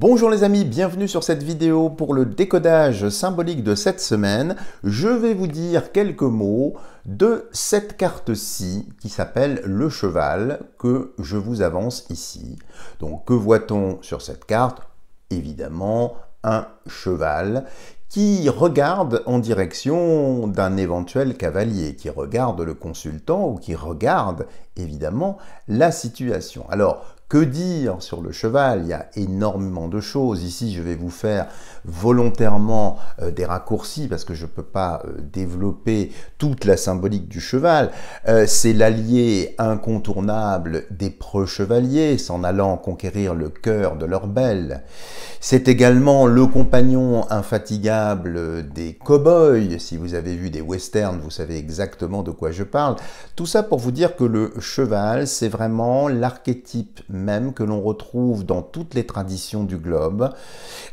Bonjour les amis, bienvenue sur cette vidéo pour le décodage symbolique de cette semaine. Je vais vous dire quelques mots de cette carte-ci qui s'appelle le cheval que je vous avance ici. Donc que voit-on sur cette carte Évidemment un cheval qui regarde en direction d'un éventuel cavalier, qui regarde le consultant ou qui regarde évidemment la situation. Alors que dire sur le cheval Il y a énormément de choses. Ici, je vais vous faire volontairement euh, des raccourcis parce que je ne peux pas euh, développer toute la symbolique du cheval. Euh, c'est l'allié incontournable des preux chevaliers s'en allant conquérir le cœur de leur belle. C'est également le compagnon infatigable des cow-boys. Si vous avez vu des westerns, vous savez exactement de quoi je parle. Tout ça pour vous dire que le cheval, c'est vraiment l'archétype même que l'on retrouve dans toutes les traditions du globe,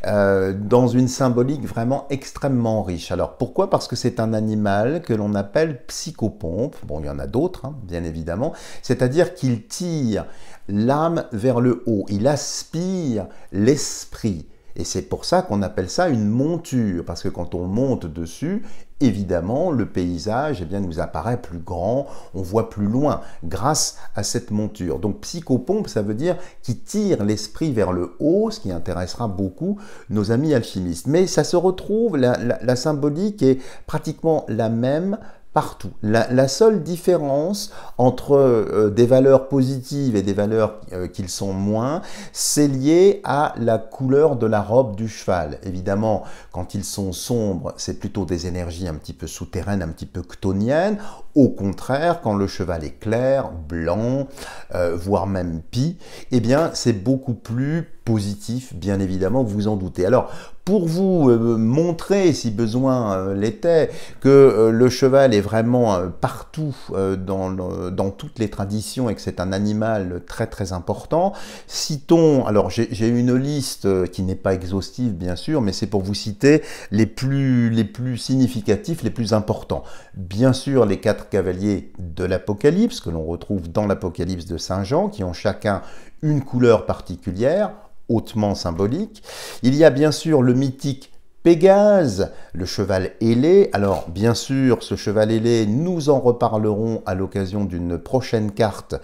euh, dans une symbolique vraiment extrêmement riche. Alors pourquoi Parce que c'est un animal que l'on appelle psychopompe, bon il y en a d'autres hein, bien évidemment, c'est-à-dire qu'il tire l'âme vers le haut, il aspire l'esprit et c'est pour ça qu'on appelle ça une monture, parce que quand on monte dessus, évidemment, le paysage eh bien, nous apparaît plus grand, on voit plus loin grâce à cette monture. Donc psychopompe, ça veut dire qui tire l'esprit vers le haut, ce qui intéressera beaucoup nos amis alchimistes. Mais ça se retrouve, la symbolique est pratiquement la même partout. La, seule différence entre euh, des valeurs positives et des valeurs euh, qu'ils sont moins, c'est lié à la couleur de la robe du cheval. Évidemment, quand ils sont sombres, c'est plutôt des énergies un petit peu souterraines, un petit peu ctoniennes. Au contraire, quand le cheval est clair, blanc, euh, voire même pie, eh bien, c'est beaucoup plus positif, bien évidemment, vous en doutez. Alors, pour vous euh, montrer, si besoin euh, l'était, que euh, le cheval est vraiment partout dans, dans, toutes les traditions et que c'est un animal très très important, citons, alors j'ai une liste qui n'est pas exhaustive bien sûr, mais c'est pour vous citer les plus, les plus significatifs, les plus importants. Bien sûr, les quatre cavaliers de l'Apocalypse, que l'on retrouve dans l'Apocalypse de Saint Jean, qui ont chacun une couleur particulière, hautement symbolique. Il y a bien sûr le mythique Pégase, le cheval ailé. Alors bien sûr, ce cheval ailé, nous en reparlerons à l'occasion d'une prochaine carte,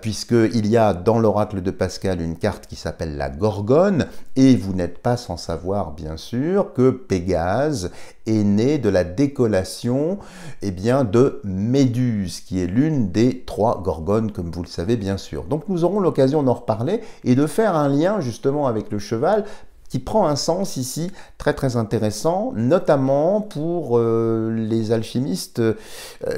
puisque euh, puisqu'il y a dans l'oracle de Pascal une carte qui s'appelle la Gorgone, et vous n'êtes pas sans savoir bien sûr que Pégase est né de la décollation eh bien, de Méduse, qui est l'une des trois Gorgones, comme vous le savez bien sûr. Donc nous aurons l'occasion d'en reparler et de faire un lien justement avec le cheval, prend un sens ici très très intéressant, notamment pour euh, les alchimistes euh,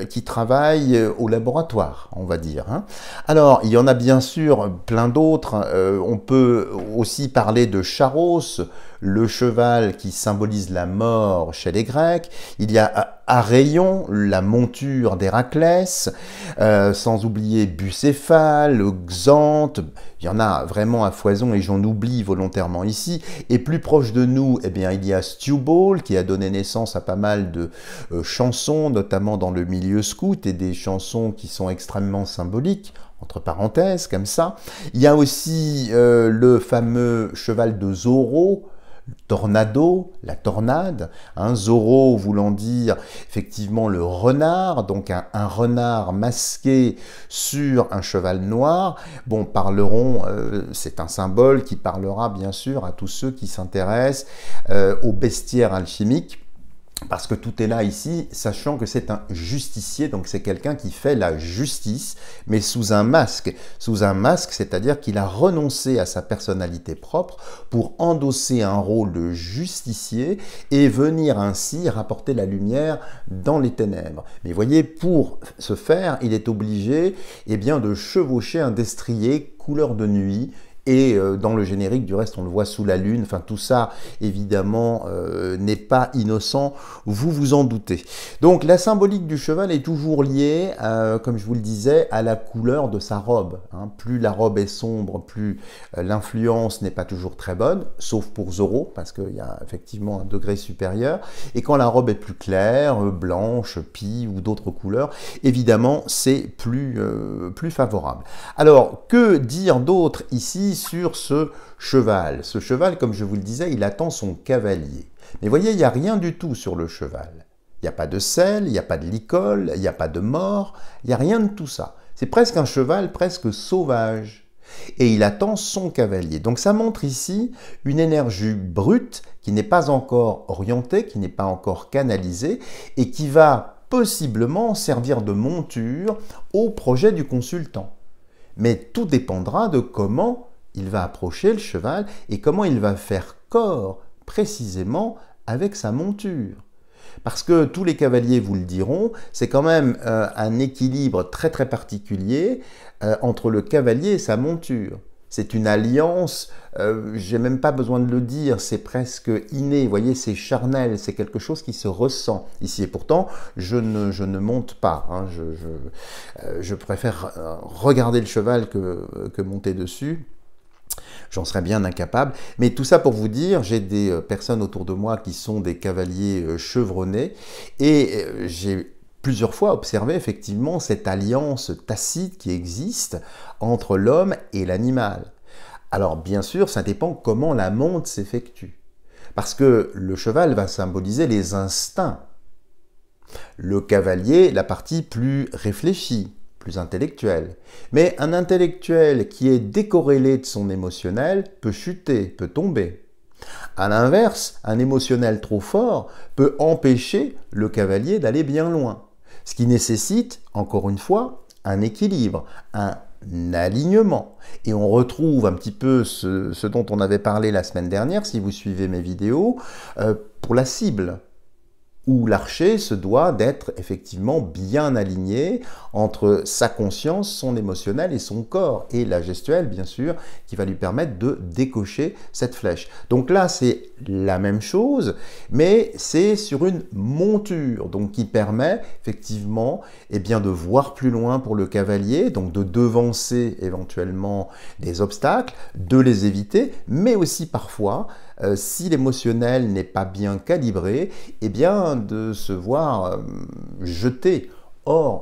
qui travaillent euh, au laboratoire, on va dire. Hein. Alors, il y en a bien sûr plein d'autres. on peut aussi parler de Charos, le cheval qui symbolise la mort chez les Grecs. Il y a rayon la monture d'Héraclès, sans oublier Bucéphale, Xante, il y en a vraiment à foison et j'en oublie volontairement ici, et plus proche de nous, eh bien, il y a Stu Ball qui a donné naissance à pas mal de euh, chansons, notamment dans le milieu scout, et des chansons qui sont extrêmement symboliques entre parenthèses, comme ça. Il y a aussi euh, le fameux cheval de Zorro, tornado, la tornade, un hein, Zorro voulant dire effectivement le renard, donc un, renard masqué sur un cheval noir. Bon, parlerons, euh, c'est un symbole qui parlera bien sûr à tous ceux qui s'intéressent euh, aux bestiaires alchimiques parce que tout est là ici, sachant que c'est un justicier, donc c'est quelqu'un qui fait la justice, mais sous un masque. Sous un masque, c'est-à-dire qu'il a renoncé à sa personnalité propre pour endosser un rôle de justicier et venir ainsi rapporter la lumière dans les ténèbres. Mais voyez, pour ce faire, il est obligé eh bien, de chevaucher un destrier couleur de nuit et euh, dans le générique, du reste, on le voit sous la lune. Enfin, tout ça, évidemment, euh, n'est pas innocent. Vous vous en doutez. Donc, la symbolique du cheval est toujours liée, euh, comme je vous le disais, à la couleur de sa robe. Hein. Plus la robe est sombre, plus l'influence n'est pas toujours très bonne, sauf pour Zoro, parce qu'il y a effectivement un degré supérieur. Et quand la robe est plus claire, blanche, pie ou d'autres couleurs, évidemment, c'est plus, plus favorable. Alors, que dire d'autre ici sur ce cheval. Ce cheval, comme je vous le disais, il attend son cavalier. Mais voyez, il n'y a rien du tout sur le cheval. Il n'y a pas de sel, il n'y a pas de licol, il n'y a pas de mort, il n'y a rien de tout ça. C'est presque un cheval presque sauvage et il attend son cavalier. Donc ça montre ici une énergie brute qui n'est pas encore orientée, qui n'est pas encore canalisée et qui va possiblement servir de monture au projet du consultant. Mais tout dépendra de comment il va approcher le cheval et comment il va faire corps précisément avec sa monture. Parce que tous les cavaliers vous le diront, c'est quand même euh, un équilibre très très particulier euh, entre le cavalier et sa monture. C'est une alliance, euh, j'ai même pas besoin de le dire, c'est presque inné, vous voyez, c'est charnel, c'est quelque chose qui se ressent ici. Et pourtant, je ne, monte pas, hein. je, préfère regarder le cheval que monter dessus. J'en serais bien incapable. Mais tout ça pour vous dire, j'ai des euh, personnes autour de moi qui sont des cavaliers euh, chevronnés et euh, j'ai plusieurs fois observé effectivement cette alliance tacite qui existe entre l'homme et l'animal. Alors bien sûr, ça dépend comment la monte s'effectue. Parce que le cheval va symboliser les instincts. Le cavalier, la partie plus réfléchie plus intellectuel. Mais un intellectuel qui est décorrélé de son émotionnel peut chuter, peut tomber. A l'inverse, un émotionnel trop fort peut empêcher le cavalier d'aller bien loin, ce qui nécessite, encore une fois, un équilibre, un alignement. Et on retrouve un petit peu ce, dont on avait parlé la semaine dernière, si vous suivez mes vidéos, euh, pour la cible où l'archer se doit d'être effectivement bien aligné entre sa conscience, son émotionnel et son corps, et la gestuelle bien sûr, qui va lui permettre de décocher cette flèche. Donc là c'est la même chose, mais c'est sur une monture, donc qui permet effectivement et eh bien, de voir plus loin pour le cavalier, donc de devancer éventuellement des obstacles, de les éviter, mais aussi parfois, euh, si l'émotionnel n'est pas bien calibré, et eh bien de se voir euh, jeter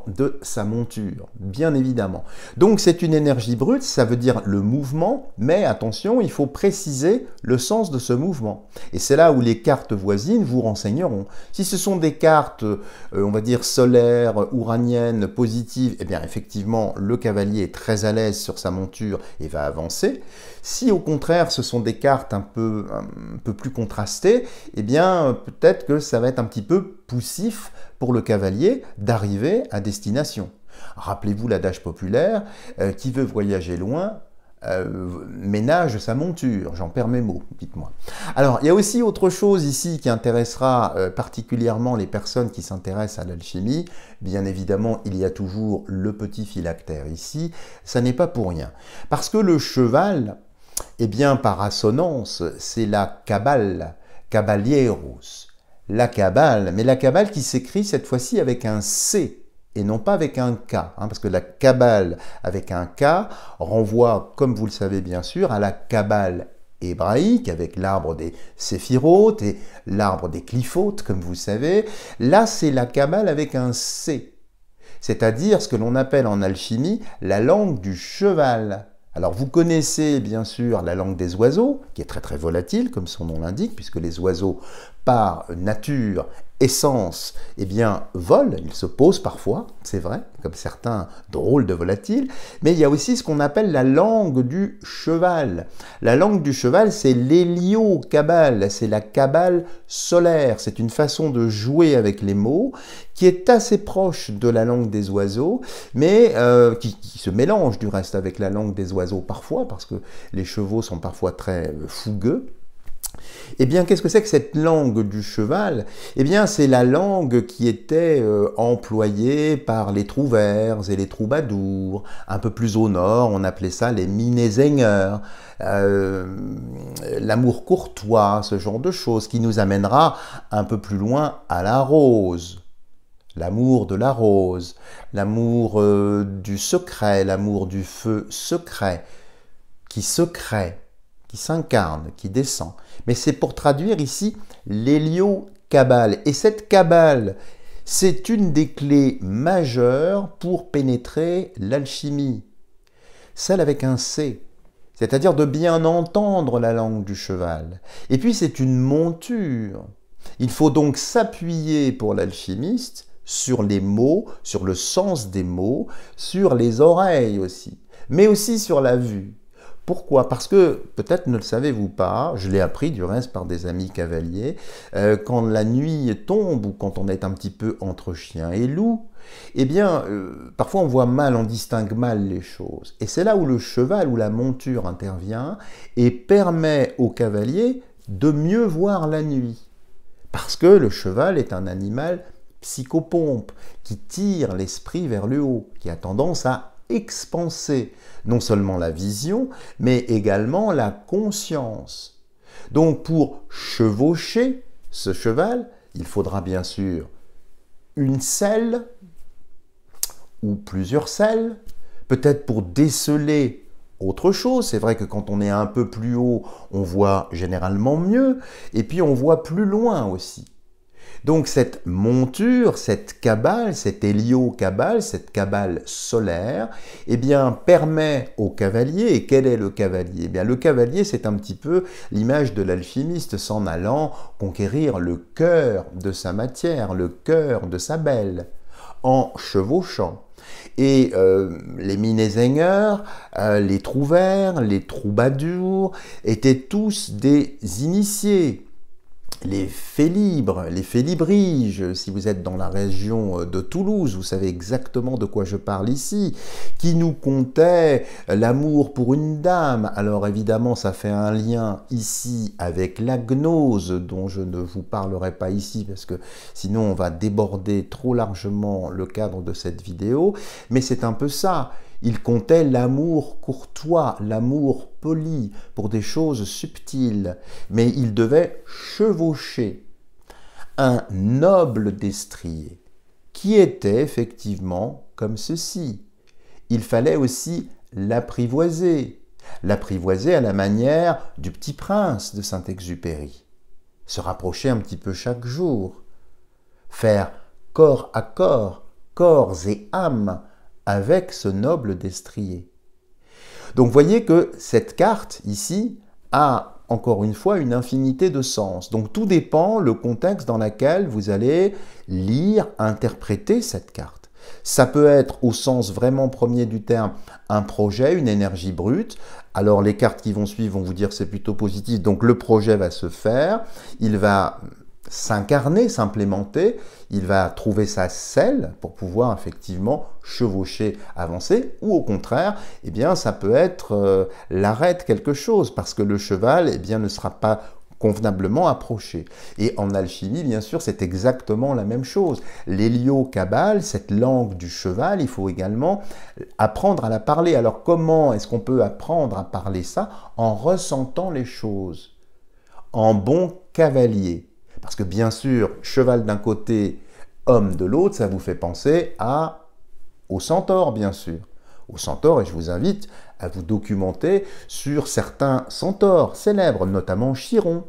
de sa monture, bien évidemment. Donc c'est une énergie brute, ça veut dire le mouvement, mais attention, il faut préciser le sens de ce mouvement. Et c'est là où les cartes voisines vous renseigneront. Si ce sont des cartes, euh, on va dire, solaires, uraniennes, positives, eh bien effectivement, le cavalier est très à l'aise sur sa monture et va avancer. Si au contraire, ce sont des cartes un peu, un peu plus contrastées, eh bien peut-être que ça va être un petit peu poussif pour le cavalier d'arriver à destination. Rappelez-vous l'adage populaire, euh, qui veut voyager loin euh, ménage sa monture, j'en perds mes mots, dites-moi. Alors, il y a aussi autre chose ici qui intéressera euh, particulièrement les personnes qui s'intéressent à l'alchimie. Bien évidemment, il y a toujours le petit phylactère ici, ça n'est pas pour rien. Parce que le cheval, eh bien, par assonance, c'est la cabale, rousse la Kabbale, mais la Kabbale qui s'écrit cette fois-ci avec un C et non pas avec un K, hein, parce que la Kabbale avec un K renvoie, comme vous le savez bien sûr, à la Kabbale hébraïque avec l'arbre des séphirotes et l'arbre des cliphotes, comme vous savez. Là, c'est la Kabbale avec un C, c'est-à-dire ce que l'on appelle en alchimie la langue du cheval. Alors vous connaissez bien sûr la langue des oiseaux, qui est très très volatile, comme son nom l'indique, puisque les oiseaux par nature, essence, eh bien, volent, ils se posent parfois, c'est vrai, comme certains drôles de volatiles, mais il y a aussi ce qu'on appelle la langue du cheval. La langue du cheval, c'est l'héliocabale, c'est la cabale solaire, c'est une façon de jouer avec les mots qui est assez proche de la langue des oiseaux, mais euh, qui, se mélange du reste avec la langue des oiseaux parfois, parce que les chevaux sont parfois très euh, fougueux, eh bien, qu'est-ce que c'est que cette langue du cheval Eh bien, c'est la langue qui était euh, employée par les trouvères et les troubadours. Un peu plus au nord, on appelait ça les minézengers, euh, l'amour courtois, ce genre de choses, qui nous amènera un peu plus loin à la rose l'amour de la rose, l'amour euh, du secret, l'amour du feu secret, qui se crée qui s'incarne, qui descend. Mais c'est pour traduire ici l'hélio cabale. Et cette cabale, c'est une des clés majeures pour pénétrer l'alchimie. Celle avec un C, c'est-à-dire de bien entendre la langue du cheval. Et puis c'est une monture. Il faut donc s'appuyer pour l'alchimiste sur les mots, sur le sens des mots, sur les oreilles aussi, mais aussi sur la vue. Pourquoi Parce que, peut-être ne le savez-vous pas, je l'ai appris du reste par des amis cavaliers, euh, quand la nuit tombe ou quand on est un petit peu entre chien et loup, eh bien, euh, parfois on voit mal, on distingue mal les choses. Et c'est là où le cheval ou la monture intervient et permet au cavalier de mieux voir la nuit. Parce que le cheval est un animal psychopompe, qui tire l'esprit vers le haut, qui a tendance à expanser non seulement la vision, mais également la conscience. Donc pour chevaucher ce cheval, il faudra bien sûr une selle ou plusieurs selles, peut-être pour déceler autre chose. C'est vrai que quand on est un peu plus haut, on voit généralement mieux, et puis on voit plus loin aussi. Donc cette monture, cette cabale, cette hélio-cabale, cette cabale solaire, eh bien permet au cavalier, et quel est le cavalier eh bien le cavalier c'est un petit peu l'image de l'alchimiste s'en allant conquérir le cœur de sa matière, le cœur de sa belle, en chevauchant. Et euh, les Minnesänger, euh, les Trouverts, les Troubadours étaient tous des initiés les félibres, les félibrige. si vous êtes dans la région euh, de Toulouse, vous savez exactement de quoi je parle ici, qui nous contait l'amour pour une dame. Alors évidemment, ça fait un lien ici avec la gnose, dont je ne vous parlerai pas ici, parce que sinon on va déborder trop largement le cadre de cette vidéo, mais c'est un peu ça. Il comptait l'amour courtois, l'amour poli, pour des choses subtiles, mais il devait chevaucher un noble destrier, qui était effectivement comme ceci. Il fallait aussi l'apprivoiser, l'apprivoiser à la manière du petit prince de Saint-Exupéry, se rapprocher un petit peu chaque jour, faire corps à corps, corps et âme, avec ce noble destrier. Donc voyez que cette carte ici a encore une fois une infinité de sens. Donc tout dépend le contexte dans lequel vous allez lire, interpréter cette carte. Ça peut être au sens vraiment premier du terme un projet, une énergie brute. Alors les cartes qui vont suivre vont vous dire c'est plutôt positif, donc le projet va se faire, il va s'incarner, s'implémenter, il va trouver sa selle pour pouvoir effectivement chevaucher, avancer, ou au contraire, eh bien, ça peut être euh, l'arrêt quelque chose, parce que le cheval eh bien, ne sera pas convenablement approché. Et en alchimie, bien sûr, c'est exactement la même chose. L'héliocabale, cette langue du cheval, il faut également apprendre à la parler. Alors comment est-ce qu'on peut apprendre à parler ça En ressentant les choses, en bon cavalier. Parce que bien sûr, cheval d'un côté, homme de l'autre, ça vous fait penser à au centaure, bien sûr. Au centaure, et je vous invite à vous documenter sur certains centaures célèbres, notamment Chiron.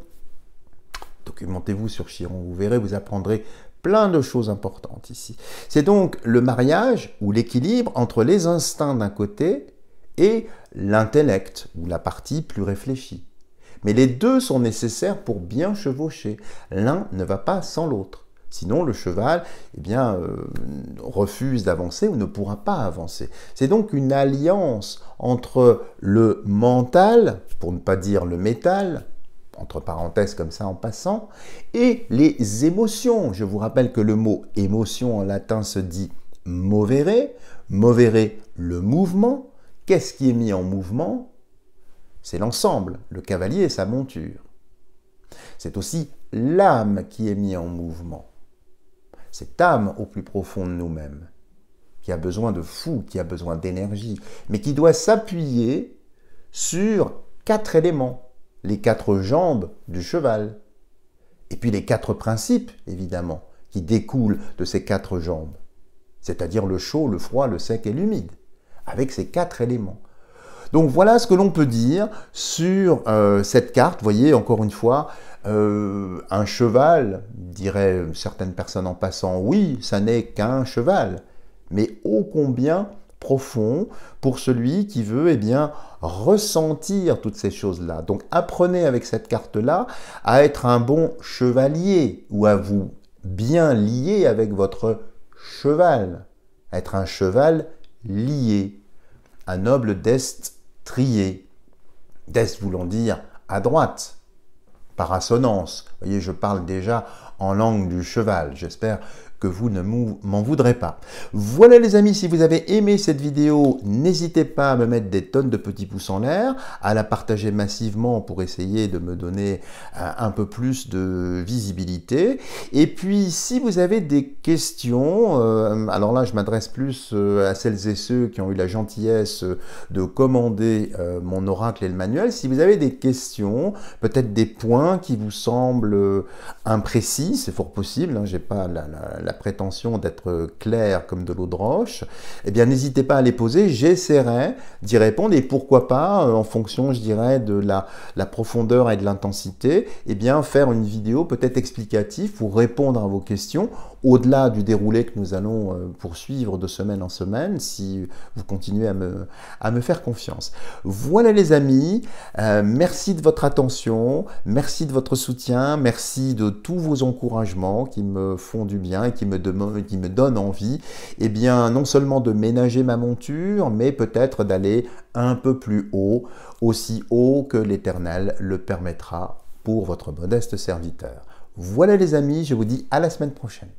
Documentez-vous sur Chiron, vous verrez, vous apprendrez plein de choses importantes ici. C'est donc le mariage ou l'équilibre entre les instincts d'un côté et l'intellect, ou la partie plus réfléchie. Mais les deux sont nécessaires pour bien chevaucher. L'un ne va pas sans l'autre. Sinon, le cheval eh bien, euh, refuse d'avancer ou ne pourra pas avancer. C'est donc une alliance entre le mental, pour ne pas dire le métal, entre parenthèses comme ça en passant, et les émotions. Je vous rappelle que le mot émotion en latin se dit movere, movere le mouvement. Qu'est-ce qui est mis en mouvement c'est l'ensemble, le cavalier et sa monture. C'est aussi l'âme qui est mise en mouvement. Cette âme au plus profond de nous-mêmes, qui a besoin de fou, qui a besoin d'énergie, mais qui doit s'appuyer sur quatre éléments, les quatre jambes du cheval, et puis les quatre principes, évidemment, qui découlent de ces quatre jambes, c'est-à-dire le chaud, le froid, le sec et l'humide, avec ces quatre éléments. Donc voilà ce que l'on peut dire sur euh, cette carte. Vous voyez, encore une fois, euh, un cheval, dirait certaines personnes en passant, oui, ça n'est qu'un cheval, mais ô combien profond pour celui qui veut eh bien, ressentir toutes ces choses-là. Donc apprenez avec cette carte-là à être un bon chevalier ou à vous bien lier avec votre cheval, être un cheval lié, un noble d'Est trier. Dest voulant dire à droite, par assonance. Vous voyez, je parle déjà en langue du cheval. J'espère que vous ne m'en voudrez pas. Voilà les amis, si vous avez aimé cette vidéo, n'hésitez pas à me mettre des tonnes de petits pouces en l'air, à la partager massivement pour essayer de me donner un peu plus de visibilité. Et puis si vous avez des questions, euh, alors là je m'adresse plus euh, à celles et ceux qui ont eu la gentillesse de commander euh, mon oracle et le manuel, si vous avez des questions, peut-être des points qui vous semblent imprécis, c'est fort possible, hein, j'ai pas la la prétention d'être clair comme de l'eau de roche, et eh bien n'hésitez pas à les poser, j'essaierai d'y répondre et pourquoi pas, euh, en fonction, je dirais, de la, profondeur et de l'intensité, et eh bien faire une vidéo peut-être explicative pour répondre à vos questions au-delà du déroulé que nous allons euh, poursuivre de semaine en semaine, si vous continuez à me, faire confiance. Voilà les amis, euh, merci de votre attention, merci de votre soutien, merci de tous vos encouragements qui me font du bien et qui me, donne envie, eh bien, non seulement de ménager ma monture, mais peut-être d'aller un peu plus haut, aussi haut que l'Éternel le permettra pour votre modeste serviteur. Voilà les amis, je vous dis à la semaine prochaine.